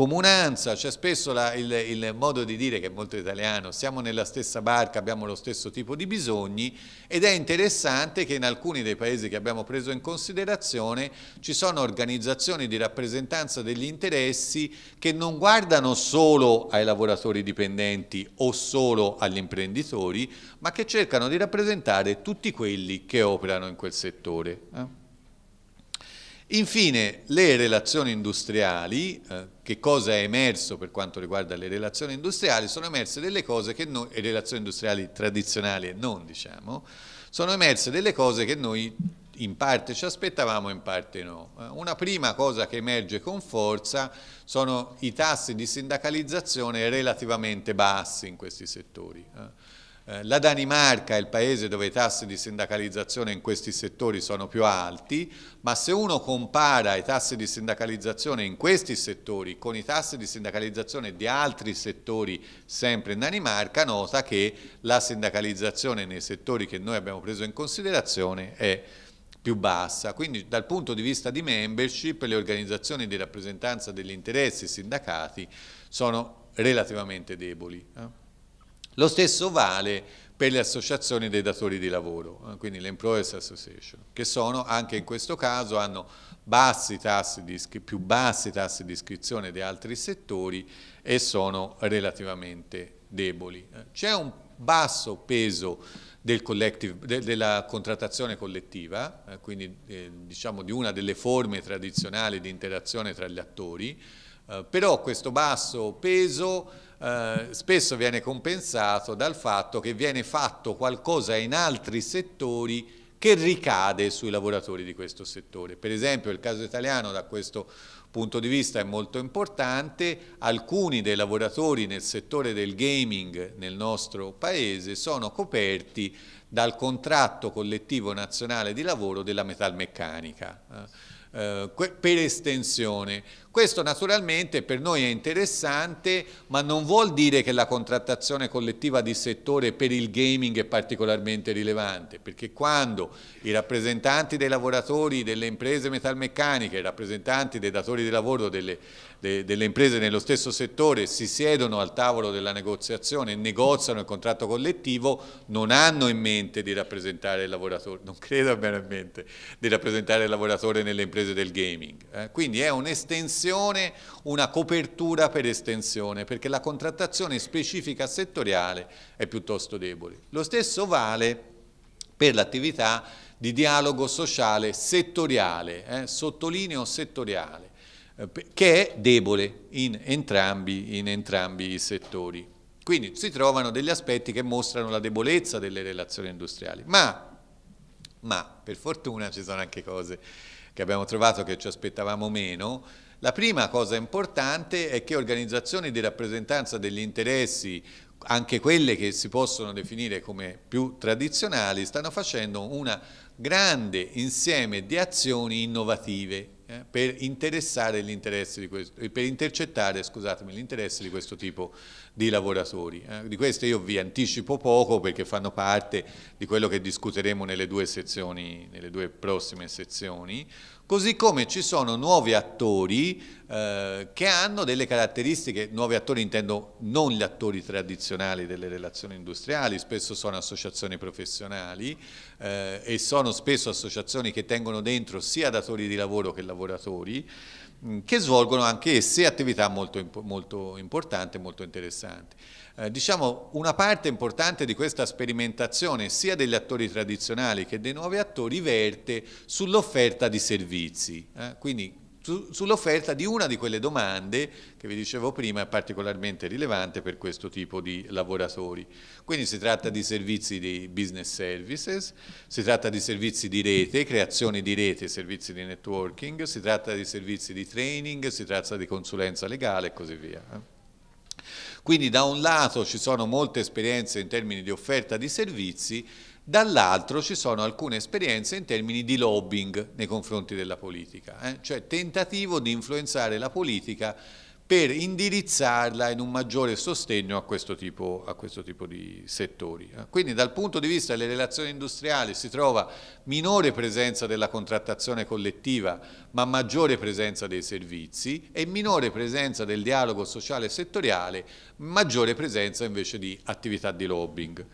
[SPEAKER 1] comunanza, c'è spesso la, il, il, modo di dire che è molto italiano, siamo nella stessa barca, abbiamo lo stesso tipo di bisogni ed è interessante che in alcuni dei paesi che abbiamo preso in considerazione ci sono organizzazioni di rappresentanza degli interessi che non guardano solo ai lavoratori dipendenti o solo agli imprenditori, ma che cercano di rappresentare tutti quelli che operano in quel settore. Eh? Infine, le relazioni industriali, eh, che cosa è emerso per quanto riguarda le relazioni industriali? Sono emerse delle cose che noi, relazioni industriali tradizionali e non diciamo, sono emerse delle cose che noi in parte ci aspettavamo, in parte no. Eh, una prima cosa che emerge con forza sono i tassi di sindacalizzazione relativamente bassi in questi settori. Eh. Eh, la Danimarca è il paese dove i tassi di sindacalizzazione in questi settori sono più alti, ma se uno compara i tassi di sindacalizzazione in questi settori con i tassi di sindacalizzazione di altri settori sempre in Danimarca, nota che la sindacalizzazione nei settori che noi abbiamo preso in considerazione è più bassa. Quindi dal punto di vista di membership le organizzazioni di rappresentanza degli interessi sindacati sono relativamente deboli. Eh. Lo stesso vale per le associazioni dei datori di lavoro, eh, quindi le Employers Association, che sono anche in questo caso hanno bassi di, più bassi tassi di iscrizione di altri settori e sono relativamente deboli. Eh, c'è un basso peso del de, della contrattazione collettiva, eh, quindi eh, diciamo di una delle forme tradizionali di interazione tra gli attori, eh, però questo basso peso eh, spesso viene compensato dal fatto che viene fatto qualcosa in altri settori che ricade sui lavoratori di questo settore. Per esempio il caso italiano da questo punto di vista è molto importante, alcuni dei lavoratori nel settore del gaming nel nostro paese sono coperti dal contratto collettivo nazionale di lavoro della metalmeccanica. Eh, eh, per estensione questo naturalmente per noi è interessante, ma non vuol dire che la contrattazione collettiva di settore per il gaming è particolarmente rilevante, perché quando i rappresentanti dei lavoratori delle imprese metalmeccaniche, i rappresentanti dei datori di lavoro delle, de, delle imprese nello stesso settore si siedono al tavolo della negoziazione e negoziano il contratto collettivo, non hanno in mente di rappresentare il lavoratore, non credo abbiano in mente di rappresentare il lavoratore nelle imprese del gaming. Eh? Quindi è un'estensione estensione una copertura per estensione, perché la contrattazione specifica settoriale è piuttosto debole. Lo stesso vale per l'attività di dialogo sociale settoriale, eh, sottolineo settoriale, eh, che è debole in entrambi, in entrambi i settori. Quindi si trovano degli aspetti che mostrano la debolezza delle relazioni industriali, ma, ma per fortuna ci sono anche cose che abbiamo trovato che ci aspettavamo meno, la prima cosa importante è che organizzazioni di rappresentanza degli interessi anche quelle che si possono definire come più tradizionali, stanno facendo un grande insieme di azioni innovative eh, per, di questo, eh, per intercettare l'interesse di questo tipo di lavoratori. Eh. Di queste io vi anticipo poco perché fanno parte di quello che discuteremo nelle due, sezioni, nelle due prossime sezioni, Così come ci sono nuovi attori eh, che hanno delle caratteristiche, nuovi attori intendo non gli attori tradizionali delle relazioni industriali, spesso sono associazioni professionali eh, e sono spesso associazioni che tengono dentro sia datori di lavoro che lavoratori, mm, che svolgono anche esse attività molto, molto importanti e molto interessanti eh, diciamo, una parte importante di questa sperimentazione sia degli attori tradizionali che dei nuovi attori verte sull'offerta di servizi, eh? quindi su, sull'offerta di una di quelle domande che vi dicevo prima è particolarmente rilevante per questo tipo di lavoratori. Quindi si tratta di servizi di business services, si tratta di servizi di rete, creazione di rete, servizi di networking, si tratta di servizi di training, si tratta di consulenza legale e così via. Eh. Quindi da un lato ci sono molte esperienze in termini di offerta di servizi, dall'altro ci sono alcune esperienze in termini di lobbying nei confronti della politica, eh? cioè tentativo di influenzare la politica per indirizzarla in un maggiore sostegno a questo tipo, a questo tipo di settori. Eh. Quindi dal punto di vista delle relazioni industriali si trova minore presenza della contrattazione collettiva ma maggiore presenza dei servizi e minore presenza del dialogo sociale settoriale, maggiore presenza invece di attività di lobbying.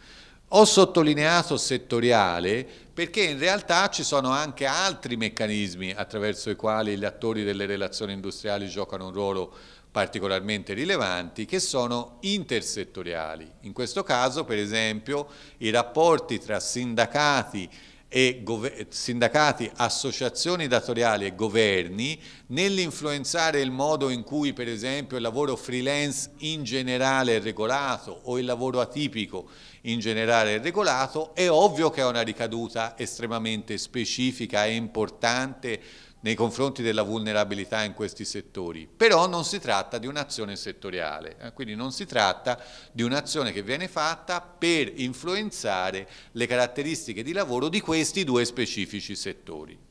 [SPEAKER 1] Ho sottolineato settoriale perché in realtà ci sono anche altri meccanismi attraverso i quali gli attori delle relazioni industriali giocano un ruolo particolarmente rilevanti che sono intersettoriali. In questo caso, per esempio, i rapporti tra sindacati e sindacati, associazioni datoriali e governi nell'influenzare il modo in cui per esempio il lavoro freelance in generale è regolato o il lavoro atipico in generale è regolato, è ovvio che ha una ricaduta estremamente specifica e importante nei confronti della vulnerabilità in questi settori, però non si tratta di un'azione settoriale, eh? quindi non si tratta di un'azione che viene fatta per influenzare le caratteristiche di lavoro di questi due specifici settori.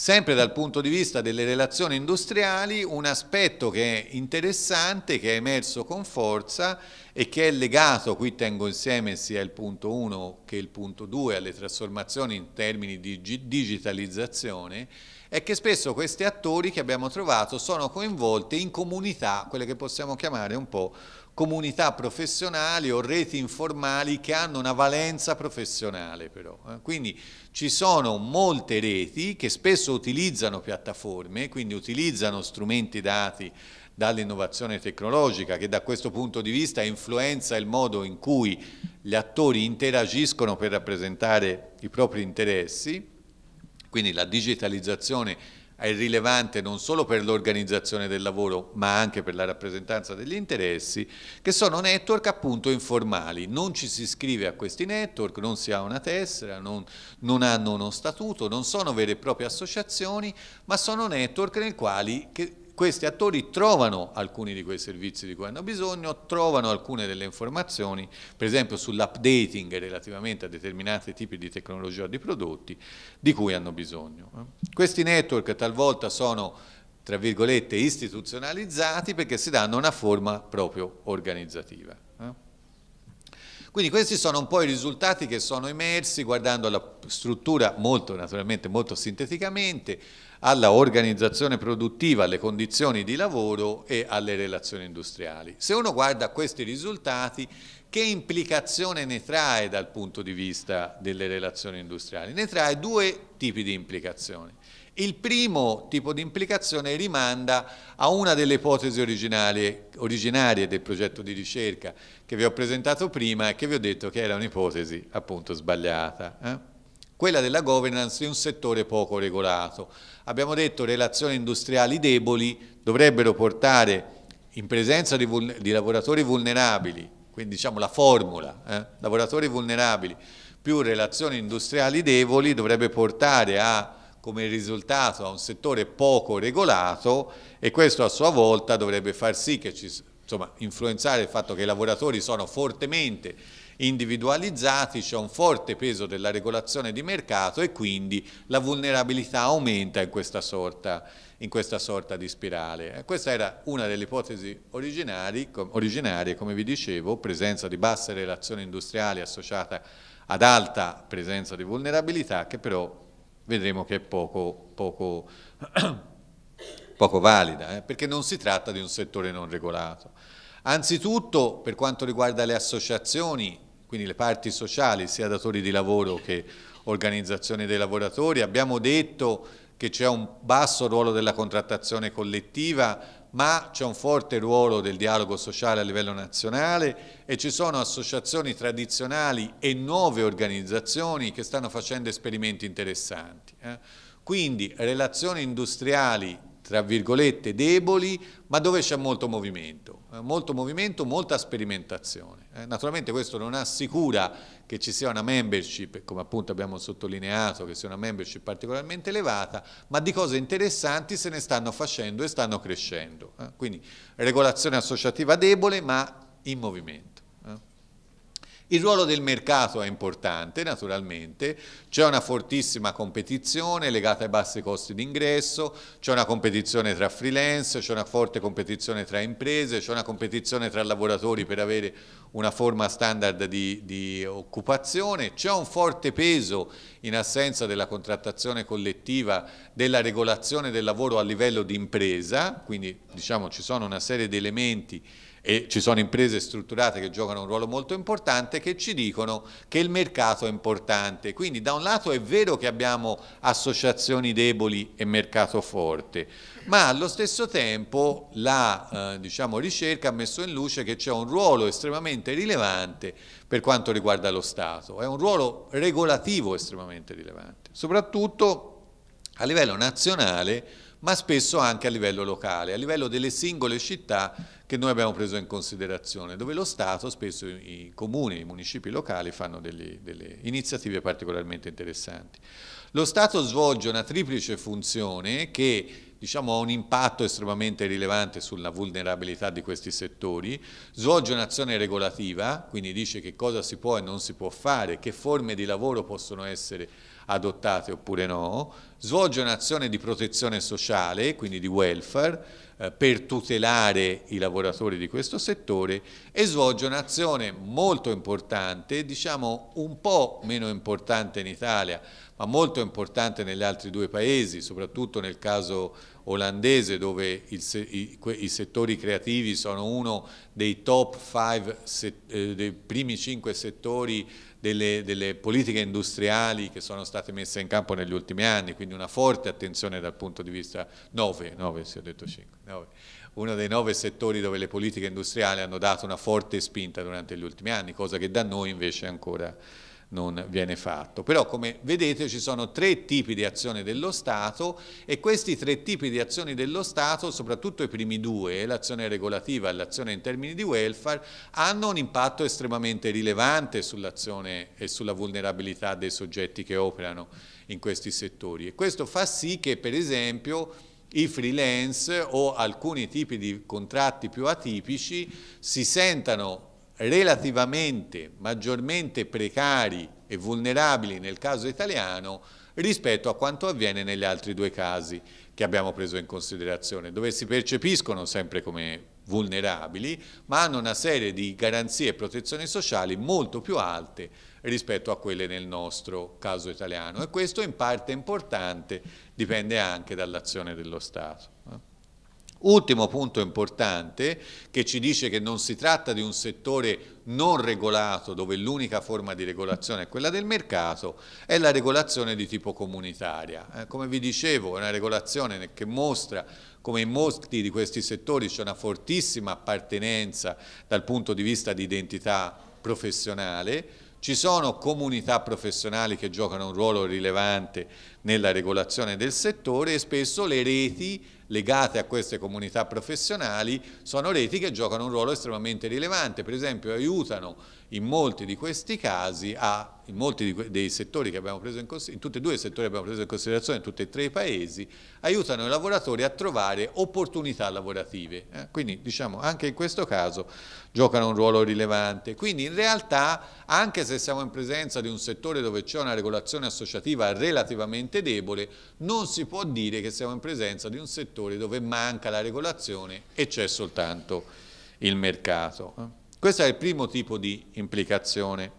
[SPEAKER 1] Sempre dal punto di vista delle relazioni industriali, un aspetto che è interessante, che è emerso con forza e che è legato, qui tengo insieme sia il punto 1 che il punto 2 alle trasformazioni in termini di digitalizzazione, è che spesso questi attori che abbiamo trovato sono coinvolti in comunità, quelle che possiamo chiamare un po' comunità professionali o reti informali che hanno una valenza professionale però. Eh. Quindi ci sono molte reti che spesso utilizzano piattaforme, quindi utilizzano strumenti dati dall'innovazione tecnologica che da questo punto di vista influenza il modo in cui gli attori interagiscono per rappresentare i propri interessi, quindi la digitalizzazione è rilevante non solo per l'organizzazione del lavoro ma anche per la rappresentanza degli interessi, che sono network appunto informali, non ci si iscrive a questi network, non si ha una tessera, non, non hanno uno statuto, non sono vere e proprie associazioni, ma sono network nel quali, che, questi attori trovano alcuni di quei servizi di cui hanno bisogno, trovano alcune delle informazioni, per esempio sull'updating relativamente a determinati tipi di tecnologia o di prodotti di cui hanno bisogno. Eh. Questi network talvolta sono, tra virgolette, istituzionalizzati perché si danno una forma proprio organizzativa. Eh. Quindi questi sono un po' i risultati che sono emersi guardando la struttura molto, naturalmente molto sinteticamente, alla organizzazione produttiva, alle condizioni di lavoro e alle relazioni industriali. Se uno guarda questi risultati, che implicazione ne trae dal punto di vista delle relazioni industriali? Ne trae due tipi di implicazioni. Il primo tipo di implicazione rimanda a una delle ipotesi originarie, del progetto di ricerca che vi ho presentato prima e che vi ho detto che era un'ipotesi appunto sbagliata. Eh? quella della governance di un settore poco regolato. Abbiamo detto che relazioni industriali deboli dovrebbero portare in presenza di, di lavoratori vulnerabili, quindi diciamo la formula, eh, lavoratori vulnerabili più relazioni industriali deboli dovrebbe portare a come risultato a un settore poco regolato e questo a sua volta dovrebbe far sì che ci, insomma, influenzare il fatto che i lavoratori sono fortemente individualizzati, c'è un forte peso della regolazione di mercato e quindi la vulnerabilità aumenta in questa sorta, in questa sorta di spirale. Eh, questa era una delle ipotesi originarie, come vi dicevo, presenza di basse relazioni industriali associata ad alta presenza di vulnerabilità che però vedremo che è poco, poco, poco valida, eh, perché non si tratta di un settore non regolato. Anzitutto, per quanto riguarda le associazioni, quindi le parti sociali, sia datori di lavoro che organizzazioni dei lavoratori. Abbiamo detto che c'è un basso ruolo della contrattazione collettiva, ma c'è un forte ruolo del dialogo sociale a livello nazionale e ci sono associazioni tradizionali e nuove organizzazioni che stanno facendo esperimenti interessanti. Eh. Quindi relazioni industriali tra virgolette deboli, ma dove c'è molto movimento, eh, molto movimento, molta sperimentazione. Eh, naturalmente questo non assicura che ci sia una membership, come appunto abbiamo sottolineato, che sia una membership particolarmente elevata, ma di cose interessanti se ne stanno facendo e stanno crescendo. Eh, quindi regolazione associativa debole, ma in movimento. Il ruolo del mercato è importante naturalmente, c'è una fortissima competizione legata ai bassi costi d'ingresso, c'è una competizione tra freelance, c'è una forte competizione tra imprese, c'è una competizione tra lavoratori per avere una forma standard di, di occupazione, c'è un forte peso in assenza della contrattazione collettiva della regolazione del lavoro a livello di impresa, quindi diciamo ci sono una serie di elementi e ci sono imprese strutturate che giocano un ruolo molto importante che ci dicono che il mercato è importante. Quindi da un lato è vero che abbiamo associazioni deboli e mercato forte, ma allo stesso tempo la eh, diciamo, ricerca ha messo in luce che c'è un ruolo estremamente rilevante per quanto riguarda lo Stato, è un ruolo regolativo estremamente rilevante, soprattutto a livello nazionale ma spesso anche a livello locale, a livello delle singole città che noi abbiamo preso in considerazione, dove lo Stato, spesso i comuni, i municipi locali fanno delle, delle iniziative particolarmente interessanti. Lo Stato svolge una triplice funzione che diciamo, ha un impatto estremamente rilevante sulla vulnerabilità di questi settori, svolge un'azione regolativa, quindi dice che cosa si può e non si può fare, che forme di lavoro possono essere adottate oppure no, svolge un'azione di protezione sociale, quindi di welfare, eh, per tutelare i lavoratori di questo settore e svolge un'azione molto importante, diciamo un po' meno importante in Italia, ma molto importante negli altri due paesi, soprattutto nel caso olandese dove il, i, i, settori creativi sono uno dei top 5, eh, dei primi 5 settori delle, delle, politiche industriali che sono state messe in campo negli ultimi anni, quindi una forte attenzione dal punto di vista 9, 9 si è detto 5, 9, uno dei nove settori dove le politiche industriali hanno dato una forte spinta durante gli ultimi anni, cosa che da noi invece è ancora non viene fatto. Però come vedete ci sono tre tipi di azione dello Stato e questi tre tipi di azioni dello Stato, soprattutto i primi due, l'azione regolativa e l'azione in termini di welfare, hanno un impatto estremamente rilevante sull'azione e sulla vulnerabilità dei soggetti che operano in questi settori. E questo fa sì che per esempio i freelance o alcuni tipi di contratti più atipici si sentano relativamente maggiormente precari e vulnerabili nel caso italiano rispetto a quanto avviene negli altri due casi che abbiamo preso in considerazione, dove si percepiscono sempre come vulnerabili, ma hanno una serie di garanzie e protezioni sociali molto più alte rispetto a quelle nel nostro caso italiano e questo in parte è importante, dipende anche dall'azione dello Stato. Ultimo punto importante che ci dice che non si tratta di un settore non regolato dove l'unica forma di regolazione è quella del mercato, è la regolazione di tipo comunitaria. Eh, come vi dicevo è una regolazione che mostra come in molti di questi settori c'è una fortissima appartenenza dal punto di vista di identità professionale, ci sono comunità professionali che giocano un ruolo rilevante nella regolazione del settore e spesso le reti legate a queste comunità professionali sono reti che giocano un ruolo estremamente rilevante, per esempio aiutano in molti di questi casi, a, in molti dei settori che abbiamo preso in considerazione, in tutti e due i settori che abbiamo preso in considerazione, in tutti e tre i paesi, aiutano i lavoratori a trovare opportunità lavorative. Eh? Quindi diciamo anche in questo caso giocano un ruolo rilevante. Quindi in realtà anche se siamo in presenza di un settore dove c'è una regolazione associativa relativamente debole, non si può dire che siamo in presenza di un settore dove manca la regolazione e c'è soltanto il mercato. Eh? Questo è il primo tipo di implicazione.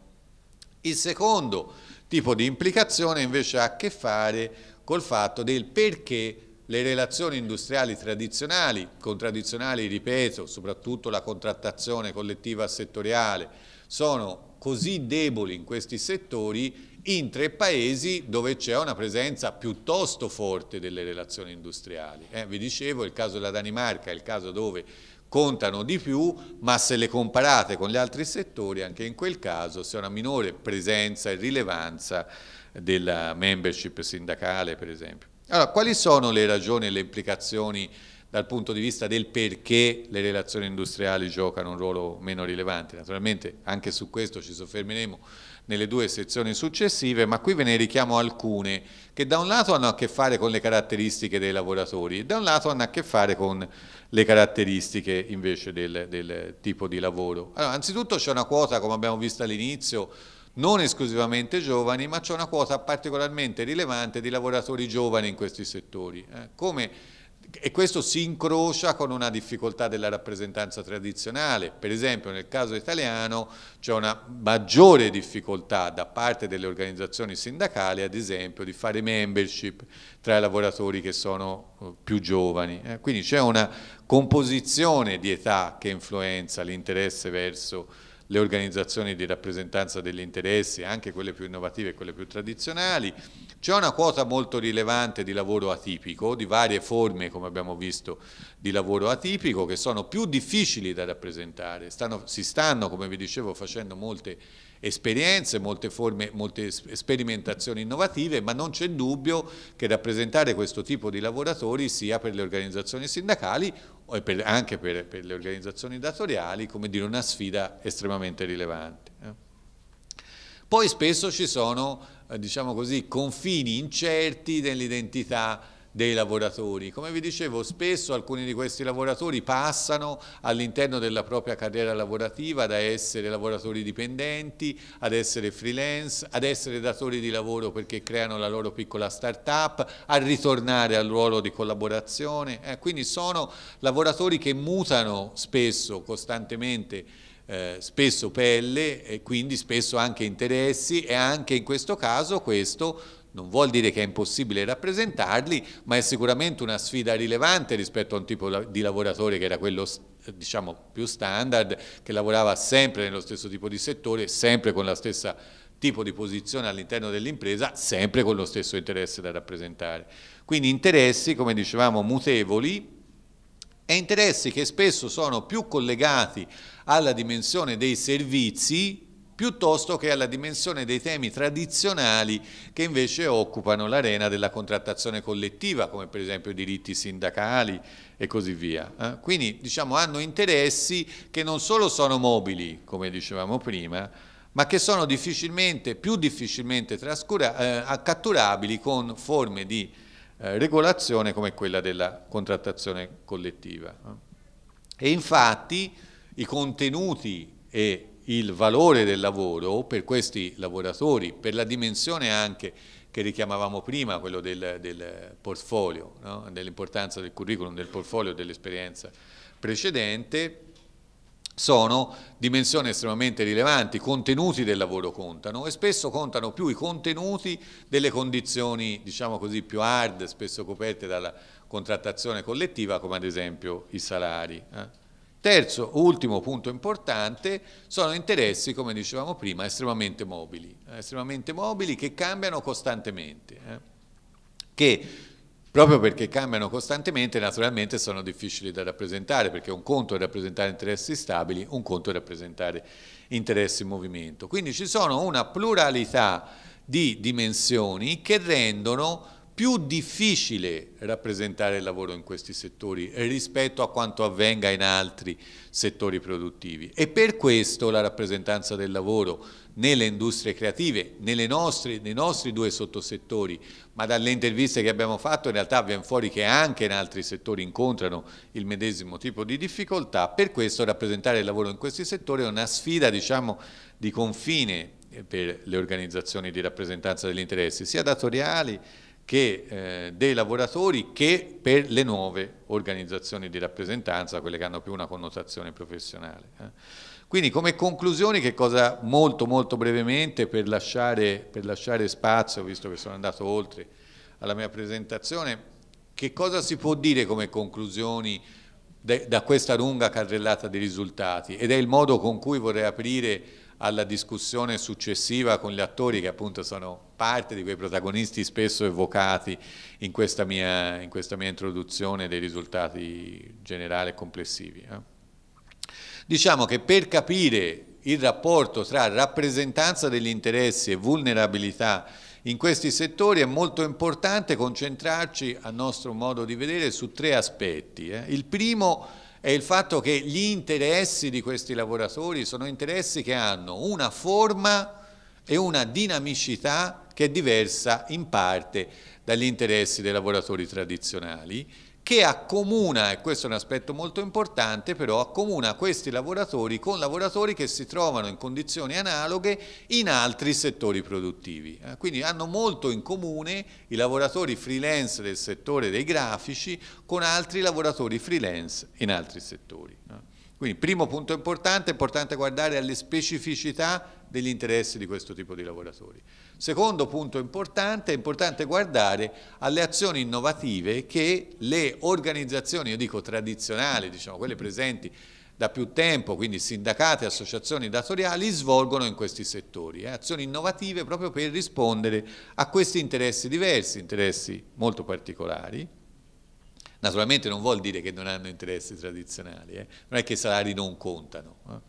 [SPEAKER 1] Il secondo tipo di implicazione invece ha a che fare col fatto del perché le relazioni industriali tradizionali, contraddizionali, ripeto, soprattutto la contrattazione collettiva settoriale, sono così deboli in questi settori in tre paesi dove c'è una presenza piuttosto forte delle relazioni industriali. Eh, vi dicevo il caso della Danimarca, è il caso dove contano di più, ma se le comparate con gli altri settori, anche in quel caso c'è una minore presenza e rilevanza della membership sindacale, per esempio. Allora, quali sono le ragioni e le implicazioni dal punto di vista del perché le relazioni industriali giocano un ruolo meno rilevante. Naturalmente anche su questo ci soffermeremo nelle due sezioni successive, ma qui ve ne richiamo alcune che da un lato hanno a che fare con le caratteristiche dei lavoratori e da un lato hanno a che fare con le caratteristiche invece del, del tipo di lavoro. Allora, anzitutto c'è una quota, come abbiamo visto all'inizio, non esclusivamente giovani, ma c'è una quota particolarmente rilevante di lavoratori giovani in questi settori. Eh, come e questo si incrocia con una difficoltà della rappresentanza tradizionale. Per esempio nel caso italiano c'è una maggiore difficoltà da parte delle organizzazioni sindacali, ad esempio, di fare membership tra i lavoratori che sono eh, più giovani. Eh, quindi c'è una composizione di età che influenza l'interesse verso le organizzazioni di rappresentanza degli interessi, anche quelle più innovative e quelle più tradizionali, c'è una quota molto rilevante di lavoro atipico, di varie forme, come abbiamo visto, di lavoro atipico, che sono più difficili da rappresentare. Stanno, si stanno, come vi dicevo, facendo molte esperienze, molte, forme, molte sperimentazioni innovative, ma non c'è dubbio che rappresentare questo tipo di lavoratori sia per le organizzazioni sindacali o per, anche per, per, le organizzazioni datoriali, come dire, una sfida estremamente rilevante. Eh. Poi spesso ci sono eh, diciamo così, confini incerti dell'identità dei lavoratori. Come vi dicevo, spesso alcuni di questi lavoratori passano all'interno della propria carriera lavorativa da essere lavoratori dipendenti, ad essere freelance, ad essere datori di lavoro perché creano la loro piccola start-up, a ritornare al ruolo di collaborazione. Eh, quindi sono lavoratori che mutano spesso, costantemente, eh, spesso pelle e quindi spesso anche interessi e anche in questo caso questo non vuol dire che è impossibile rappresentarli, ma è sicuramente una sfida rilevante rispetto a un tipo di lavoratore che era quello eh, diciamo, più standard, che lavorava sempre nello stesso tipo di settore, sempre con la stessa tipo di posizione all'interno dell'impresa, sempre con lo stesso interesse da rappresentare. Quindi interessi, come dicevamo, mutevoli, e interessi che spesso sono più collegati alla dimensione dei servizi piuttosto che alla dimensione dei temi tradizionali che invece occupano l'arena della contrattazione collettiva, come per esempio i diritti sindacali e così via. Eh. Quindi diciamo, hanno interessi che non solo sono mobili, come dicevamo prima, ma che sono difficilmente, più difficilmente trascura, eh, catturabili con forme di eh, regolazione come quella della contrattazione collettiva. E infatti i contenuti e il valore del lavoro per questi lavoratori, per la dimensione anche che richiamavamo prima, quello del, del portfolio, no? dell'importanza del curriculum, del portfolio, dell'esperienza precedente, sono dimensioni estremamente rilevanti, i contenuti del lavoro contano e spesso contano più i contenuti delle condizioni, diciamo così, più hard, spesso coperte dalla contrattazione collettiva, come ad esempio i salari. Eh. Terzo, ultimo punto importante, sono interessi, come dicevamo prima, estremamente mobili, estremamente mobili che cambiano costantemente, eh. che proprio perché cambiano costantemente naturalmente sono difficili da rappresentare, perché un conto è rappresentare interessi stabili, un conto è rappresentare interessi in movimento. Quindi ci sono una pluralità di dimensioni che rendono più difficile rappresentare il lavoro in questi settori rispetto a quanto avvenga in altri settori produttivi e per questo la rappresentanza del lavoro nelle industrie creative, nostre, nei nostri due sottosettori, ma dalle interviste che abbiamo fatto in realtà viene fuori che anche in altri settori incontrano il medesimo tipo di difficoltà, per questo rappresentare il lavoro in questi settori è una sfida diciamo, di confine eh, per le organizzazioni di rappresentanza degli interessi, sia datoriali che eh, dei lavoratori che per le nuove organizzazioni di rappresentanza, quelle che hanno più una connotazione professionale. Eh. Quindi come conclusioni che cosa molto molto brevemente per lasciare, per lasciare spazio, visto che sono andato oltre alla mia presentazione, che cosa si può dire come conclusioni da questa lunga carrellata di risultati ed è il modo con cui vorrei aprire alla discussione successiva con gli attori che appunto sono parte di quei protagonisti spesso evocati in questa mia, in questa mia introduzione dei risultati generali e complessivi. Eh? Diciamo che per capire il rapporto tra rappresentanza degli interessi e vulnerabilità in questi settori è molto importante concentrarci, a nostro modo di vedere, su tre aspetti. Eh. Il primo è il fatto che gli interessi di questi lavoratori sono interessi che hanno una forma e una dinamicità che è diversa in parte dagli interessi dei lavoratori tradizionali che accomuna, e questo è un aspetto molto importante, però accomuna questi lavoratori con lavoratori che si trovano in condizioni analoghe in altri settori produttivi. Eh, quindi hanno molto in comune i lavoratori freelance del settore dei grafici con altri lavoratori freelance in altri settori. Quindi primo punto importante, è importante guardare alle specificità degli interessi di questo tipo di lavoratori. Secondo punto importante, è importante guardare alle azioni innovative che le organizzazioni, io dico tradizionali, diciamo quelle presenti da più tempo, quindi sindacati associazioni datoriali, svolgono in questi settori, eh, azioni innovative proprio per rispondere a questi interessi diversi, interessi molto particolari. Naturalmente non vuol dire che non hanno interessi tradizionali, eh, non è che i salari non contano, eh.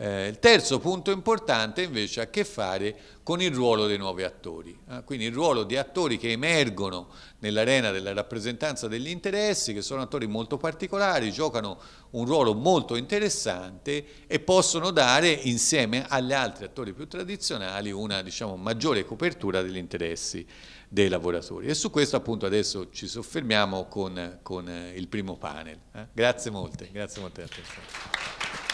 [SPEAKER 1] Eh, il terzo punto importante invece ha a che fare con il ruolo dei nuovi attori, eh? quindi il ruolo di attori che emergono nell'arena della rappresentanza degli interessi, che sono attori molto particolari, giocano un ruolo molto interessante e possono dare insieme agli altri attori più tradizionali una diciamo, maggiore copertura degli interessi dei lavoratori. E su questo appunto adesso ci soffermiamo con, con eh, il primo panel. Eh? Grazie molte, grazie molte a tutti.